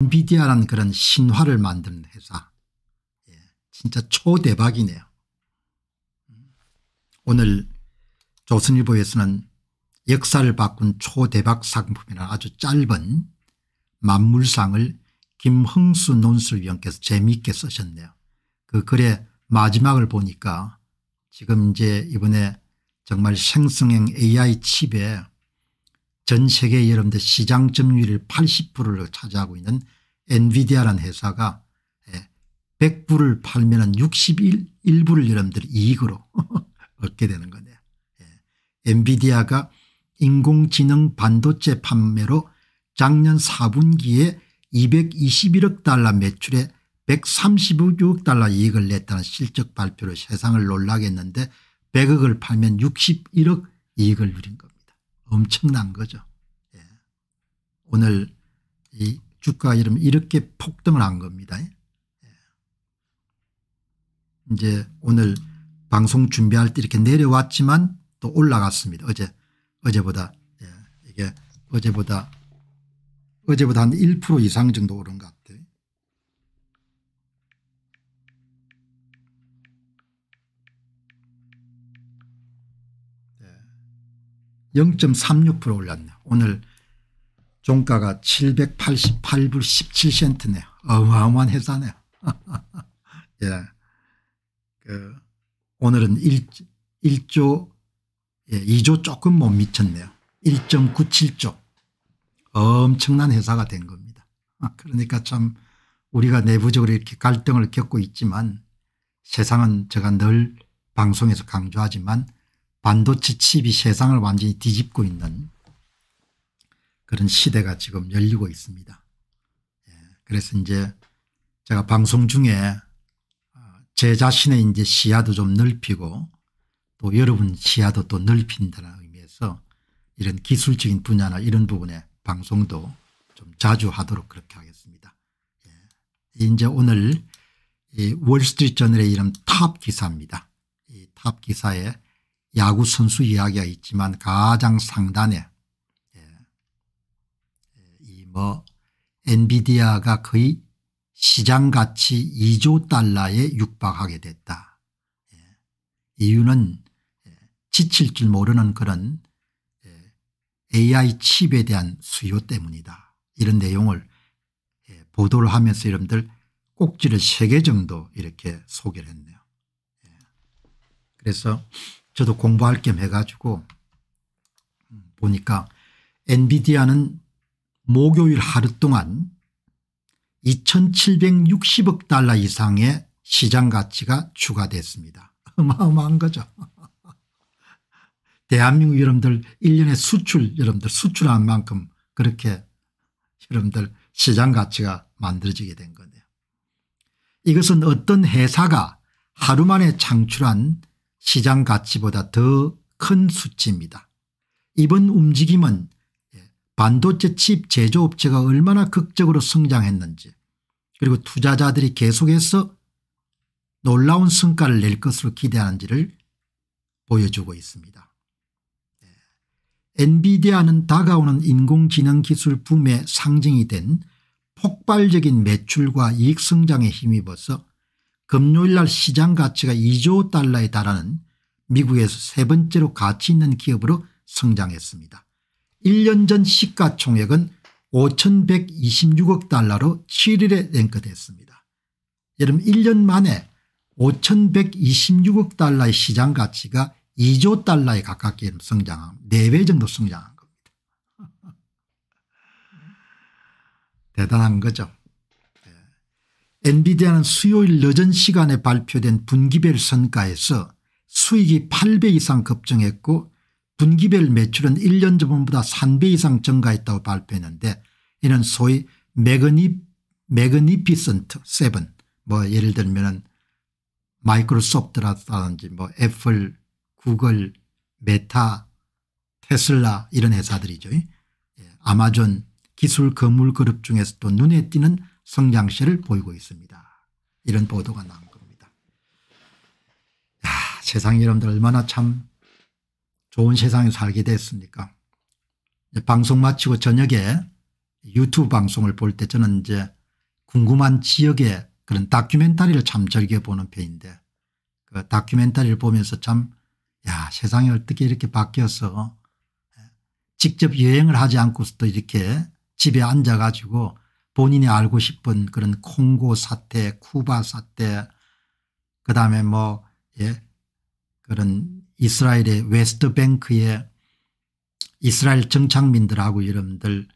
엔비디아라는 그런 신화를 만드는 회사. 예, 진짜 초대박이네요. 오늘 조선일보에서는 역사를 바꾼 초대박 상품이라는 아주 짧은 만물상을 김흥수 논술위원께서 재미있게 쓰셨네요. 그 글의 마지막을 보니까 지금 이제 이번에 정말 생성형 AI 칩에 전 세계 여러분들 시장 점유율 80%를 차지하고 있는 엔비디아라는 회사가 100불을 예, 팔면 은 61불을 여러분들이 이익으로 얻게 되는 거네요. 예, 엔비디아가 인공지능 반도체 판매로 작년 4분기에 221억 달러 매출에 136억 달러 이익을 냈다는 실적 발표로 세상을 놀라게 했는데 100억을 팔면 61억 이익을 누린 겁니다. 엄청난 거죠. 예. 오늘 이 주가 이름 이렇게 폭등을 한 겁니다. 예. 이제 오늘 방송 준비할 때 이렇게 내려왔지만 또 올라갔습니다. 어제 어제보다 예. 이게 어제보다 어제보다 한 1% 이상 정도 오른 것 같아요. 0.36% 올랐네요. 오늘 종가가 788불 17센트네요. 어마어마한 회사네요. 예. 그 오늘은 1, 1조 예, 2조 조금 못 미쳤네요. 1.97조 엄청난 회사가 된 겁니다. 그러니까 참 우리가 내부적으로 이렇게 갈등을 겪고 있지만 세상은 제가 늘 방송에서 강조하지만 반도체 칩이 세상을 완전히 뒤집고 있는 그런 시대가 지금 열리고 있습니다. 예, 그래서 이제 제가 방송 중에 아, 제 자신의 이제 시야도 좀 넓히고 또 여러분 시야도 또 넓힌다는 의미에서 이런 기술적인 분야나 이런 부분에 방송도 좀 자주 하도록 그렇게 하겠습니다. 예. 이제 오늘 월스트리트 저널의 이름 탑 기사입니다. 이탑 기사에 야구 선수 이야기가 있지만 가장 상단에 예, 이뭐 엔비디아가 거의 시장가치 2조 달러에 육박하게 됐다. 예, 이유는 예, 지칠 줄 모르는 그런 AI 칩에 대한 수요 때문이다. 이런 내용을 보도를 하면서 여러분들 꼭지를 3개 정도 이렇게 소개를 했네요. 그래서 저도 공부할 겸 해가지고 보니까 엔비디아는 목요일 하루 동안 2760억 달러 이상의 시장 가치가 추가됐습니다. 어마어마한 거죠. 대한민국 여러분들 1년에 수출 여러분들 수출한 만큼 그렇게 여러분들 시장 가치가 만들어지게 된 거네요. 이것은 어떤 회사가 하루 만에 창출한 시장 가치보다 더 큰 수치입니다. 이번 움직임은 예, 반도체 칩 제조업체가 얼마나 극적으로 성장했는지 그리고 투자자들이 계속해서 놀라운 성과를 낼 것으로 기대하는지를 보여주고 있습니다. 예, 엔비디아는 다가오는 인공지능 기술 붐의 상징이 된 폭발적인 매출과 이익 성장에 힘입어서 금요일 날 시장 가치가 2조 달러에 달하는 미국에서 세 번째로 가치 있는 기업으로 성장했습니다. 1년 전 시가총액은 5126억 달러로 7일에 랭크됐습니다. 여러분 1년 만에 5126억 달러의 시장 가치가 2조 달러에 가깝게 성장한 4배 정도 성장한 겁니다. 대단한 거죠. 엔비디아는 수요일 늦은 시간에 발표된 분기별 선가에서 수익이 8배 이상 급증했고 분기별 매출은 1년 전보다 3배 이상 증가했다고 발표했는데 이는 소위 매그니, 매그니피센트 7, 뭐 예를 들면 마이크로소프트라든지 뭐 애플, 구글, 메타, 테슬라 이런 회사들이죠. 예, 아마존 기술 거물 그룹 중에서도 눈에 띄는 성장세를 보이고 있습니다. 이런 보도가 나온 겁니다. 야, 세상 여러분들 얼마나 참 좋은 세상에 살게 됐습니까? 방송 마치고 저녁에 유튜브 방송을 볼 때 저는 이제 궁금한 지역의 그런 다큐멘터리를 참 즐겨보는 편인데 그 다큐멘터리를 보면서 참야 세상이 어떻게 이렇게 바뀌어서 예, 직접 여행을 하지 않고서도 이렇게 집에 앉아가지고 본인이 알고 싶은 그런 콩고 사태 쿠바 사태 그다음에 뭐 예, 그런 이스라엘의 웨스트뱅크의 이스라엘 정착민들하고 이름들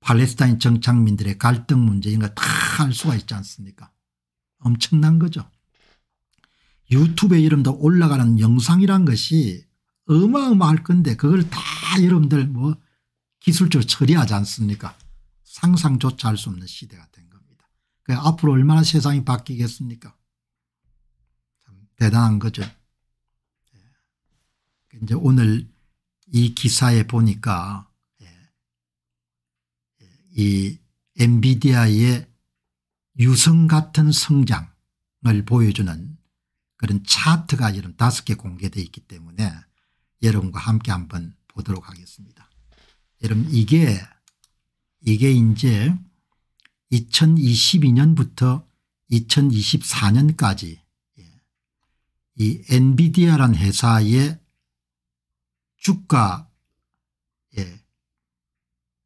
팔레스타인 정착민들의 갈등 문제 이런 거다할 수가 있지 않습니까 엄청난 거죠. 유튜브에 이름도 올라가는 영상이란 것이 어마어마할 건데 그걸 다 여러분들 뭐 기술적으로 처리하지 않습니까 상상조차 할 수 없는 시대가 된 겁니다. 그 앞으로 얼마나 세상이 바뀌겠습니까? 참 대단한 거죠. 예. 이제 오늘 이 기사에 보니까 예. 예. 이 엔비디아의 유성 같은 성장을 보여주는 그런 차트가 이런 다섯 개 공개되어 있기 때문에 여러분과 함께 한번 보도록 하겠습니다. 여러분 이게 이게 이제 2022년부터 2024년까지 예. 이 엔비디아란 회사의 주가 예.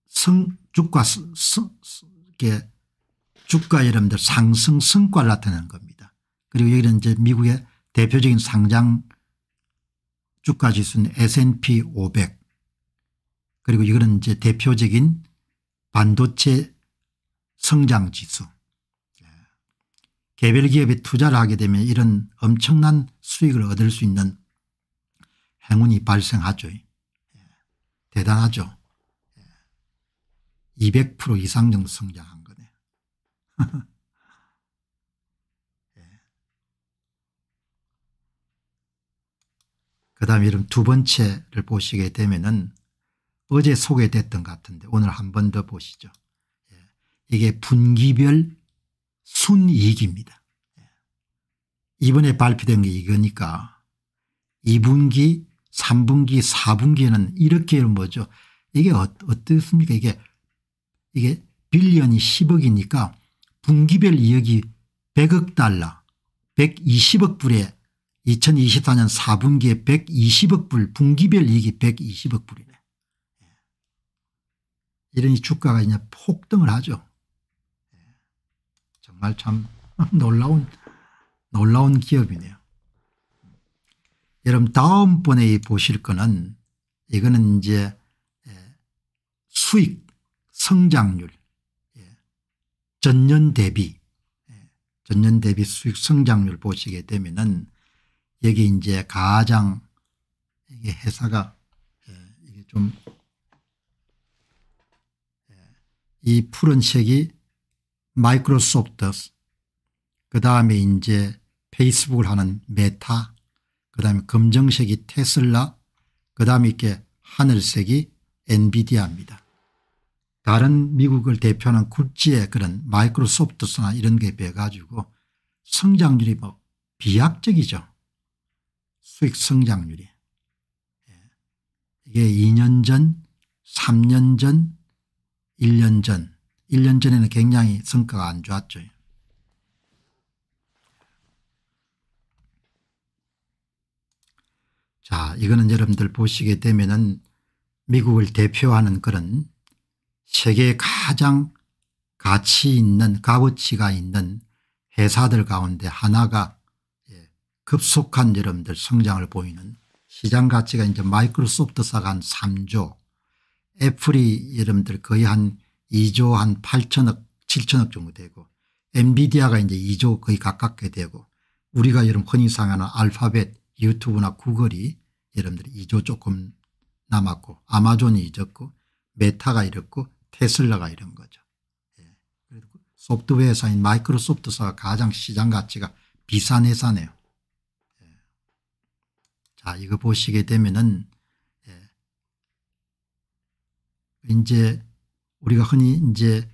성 주가 성게 주가 여러분들 상승 성과를 나타내는 겁니다. 그리고 여기는 이제 미국의 대표적인 상장 주가 지수는 S&P 500 그리고 이거는 이제 대표적인 반도체 성장지수 예. 개별 기업에 투자를 하게 되면 이런 엄청난 수익을 얻을 수 있는 행운이 발생하죠. 예. 대단하죠. 200% 예. 이상 정도 성장한 거네. 그 다음에 두 번째를 보시게 되면은 어제 소개됐던 것 같은데 오늘 한 번 더 보시죠. 예. 이게 분기별 순이익입니다. 예. 이번에 발표된 게 이거니까 2분기 3분기 4분기는 이렇게 뭐죠. 이게 어, 어떻습니까 이게 이게 빌리언이 10억이니까 분기별 이익이 100억 달러 120억 불에 2024년 4분기에 120억 불 분기별 이익이 120억 불이네. 이러니 주가가 이제 폭등을 하죠. 예. 정말 참 놀라운 놀라운 기업이네요. 여러분 다음번에 보실 거는 이거는 이제 예, 수익 성장률 예, 전년 대비 전년 대비 수익 성장률 보시게 되면은 여기 이제 가장 이게 회사가 이게 좀이 푸른 색이 마이크로소프트 그 다음에 이제 페이스북을 하는 메타 그 다음에 검정색이 테슬라 그 다음에 이렇게 하늘색이 엔비디아입니다. 다른 미국을 대표하는 굿지의 그런 마이크로소프트나 스 이런 게 배가지고 성장률이 뭐 비약적이죠. 수익 성장률이. 예. 이게 2년 전 3년 전 1년 전, 1년 전에는 굉장히 성과가 안 좋았죠. 자, 이거는 여러분들 보시게 되면은 미국을 대표하는 그런 세계 가장 가치 있는 값어치가 있는 회사들 가운데 하나가 예, 급속한 여러분들 성장을 보이는 시장 가치가 이제 마이크로소프트사가 한 3조 애플이 여러분들 거의 한 2조 한 8천억 7천억 정도 되고 엔비디아가 이제 2조 거의 가깝게 되고 우리가 여러분 흔히 상하는 알파벳 유튜브나 구글이 여러분들 2조 조금 남았고 아마존이 잊었고 메타가 이렇고 테슬라가 이런 거죠. 예. 소프트웨어 회사인 마이크로소프트사가 가장 시장 가치가 비싼 회사네요. 예. 자 이거 보시게 되면은 이제 우리가 흔히 이제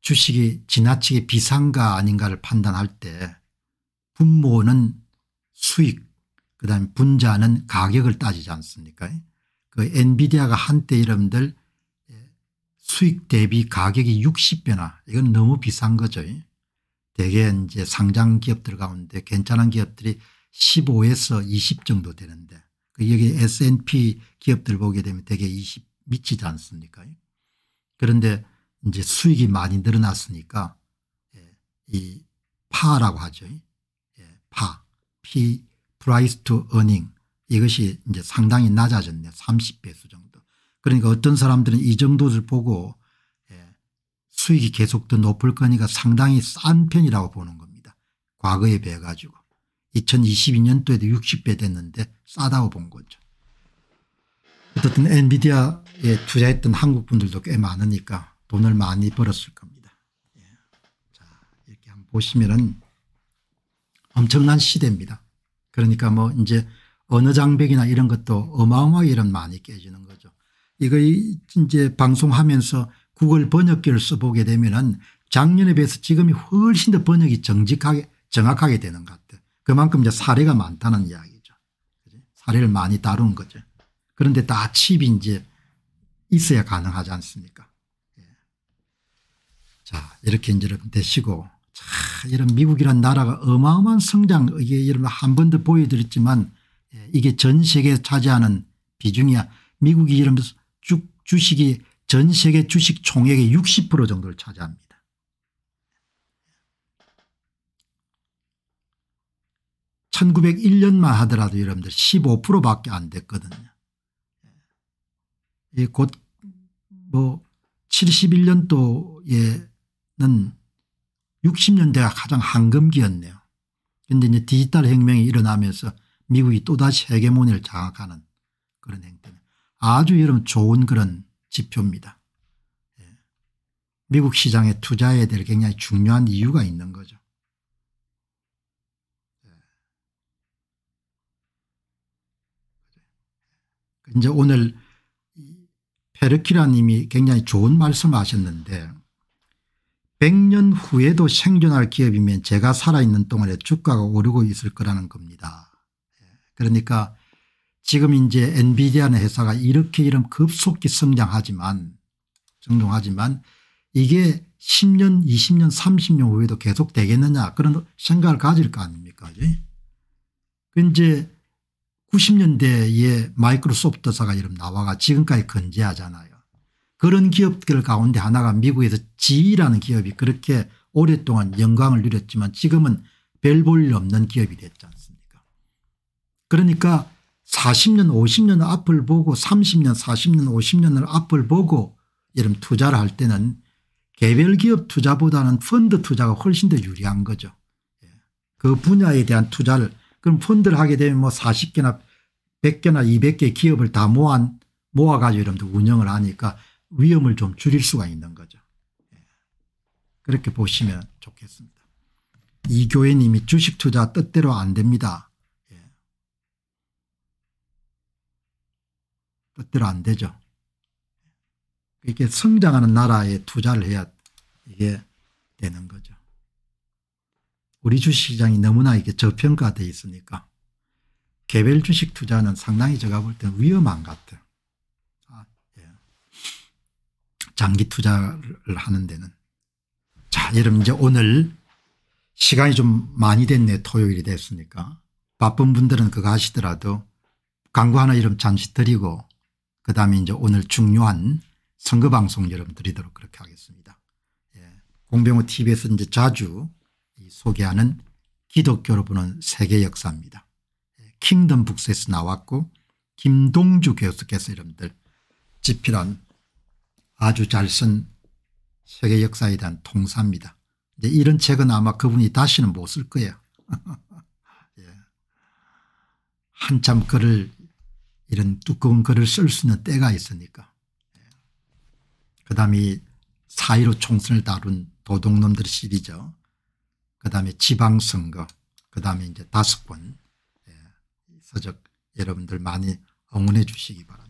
주식이 지나치게 비싼가 아닌가를 판단할 때 분모는 수익 그다음 분자는 가격을 따지지 않습니까 그 엔비디아가 한때 여러분들 예, 수익 대비 가격이 60배나 이건 너무 비싼 거죠. 대개 이제 상장 기업들 가운데 괜찮은 기업들이 15에서 20 정도 되는데 그 여기 S&P 기업들 보게 되면 대개 20 미치지 않습니까? 그런데 이제 수익이 많이 늘어났으니까 예, 이 파라고 하죠. 예, 파. P price to earning 이것이 이제 상당히 낮아졌네 30배수 정도. 그러니까 어떤 사람들은 이 정도를 보고 예, 수익이 계속 더 높을 거니까 상당히 싼 편이라고 보는 겁니다. 과거에 비해 가지고. 2022년도에도 60배 됐는데 싸다고 본 거죠. 어쨌든 엔비디아에 투자했던 한국 분들도 꽤 많으니까 돈을 많이 벌었을 겁니다. 예. 자, 이렇게 한번 보시면은 엄청난 시대입니다. 그러니까 뭐 이제 언어 장벽이나 이런 것도 어마어마하게 이런 많이 깨지는 거죠. 이거 이제 방송하면서 구글 번역기를 써보게 되면은 작년에 비해서 지금이 훨씬 더 번역이 정직하게 정확하게 되는 것 같아요. 그만큼 이제 사례가 많다는 이야기죠. 사례를 많이 다룬 거죠. 그런데 다 칩이 이제 있어야 가능하지 않습니까? 예. 자, 이렇게 이제 되시고, 자, 이런 미국이란 나라가 어마어마한 성장, 이게 여러분 한번더 보여드렸지만 예, 이게 전세계 차지하는 비중이야. 미국이 이러면서 주, 식이전 세계 주식 총액의 60% 정도를 차지합니다. 천구백일년만 하더라도 여러분들 십오 밖에안 됐거든요. 곧뭐 71년도에는 60년대가 가장 황금기였네요. 그런데 이제 디지털 혁명이 일어나면서 미국이 또다시 헤게몬을 장악하는 그런 행태. 아주 여러분 좋은 그런 지표입니다. 예. 미국 시장에 투자해야 될 굉장히 중요한 이유가 있는 거죠. 예. 이제 오늘 페르키라 님이 굉장히 좋은 말씀을 하셨는데 100년 후에도 생존할 기업이면 제가 살아있는 동안에 주가가 오르고 있을 거라는 겁니다. 예, 그러니까 지금 이제 엔비디아는 회사가 이렇게 이런 급속히 성장하지만 정동하지만 이게 10년 20년 30년 후에도 계속 되겠느냐 그런 생각을 가질 거 아닙니까 이제 90년대에 마이크로소프트사가 이름 나와가 지금까지 건재하잖아요. 그런 기업들 가운데 하나가 미국에서 GE라는 기업이 그렇게 오랫동안 영광을 누렸지만 지금은 별 볼일 없는 기업이 됐지 않습니까 그러니까 40년 50년 앞을 보고 30년 40년 50년을 앞을 보고 이런 투자를 할 때는 개별 기업 투자보다는 펀드 투자가 훨씬 더 유리한 거죠. 예. 그 분야에 대한 투자를 그럼 펀드를 하게 되면 뭐 40개나 100개나 200개 기업을 다 모아, 모아가지고 여러분들 운영을 하니까 위험을 좀 줄일 수가 있는 거죠. 예. 그렇게 보시면 좋겠습니다. 이교회님이 주식 투자 뜻대로 안 됩니다. 예. 뜻대로 안 되죠. 이렇게 성장하는 나라에 투자를 해야 이게 되는 거죠. 우리 주식시장이 너무나 이게 저평가되어 있으니까 개별 주식 투자는 상당히 제가 볼 때는 위험한 것 같아요. 아, 예. 장기 투자를 하는 데는. 자, 여러분 이제 오늘 시간이 좀 많이 됐네 토요일이 됐으니까 바쁜 분들은 그거 하시더라도 광고 하나 이름 잠시 드리고 그다음에 이제 오늘 중요한 선거 방송 여러분 드리도록 그렇게 하겠습니다. 예. 공병호 tv에서 이제 자주 소개하는 기독교로 보는 세계 역사입니다. 예, 킹덤 북스에서 나왔고 김동주 교수께서 여러분들 집필한 아주 잘 쓴 세계 역사에 대한 통사입니다. 이제 이런 책은 아마 그분이 다시는 못 쓸 거예요. 예. 한참 글을 이런 두꺼운 글을 쓸 수 있는 때가 있으니까. 예. 그 다음이 4.15 총선을 다룬 도둑놈들 시리죠. 그다음에 지방선거 그다음에 이제 다섯권 예, 서적 여러분들 많이 응원해 주시기 바랍니다.